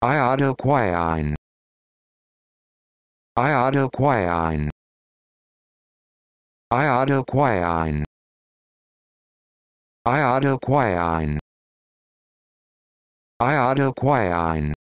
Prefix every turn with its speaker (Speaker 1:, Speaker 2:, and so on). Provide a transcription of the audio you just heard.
Speaker 1: Iodoquine. Iodoquine. Iodoquine. Iodoquine. Iodoquine.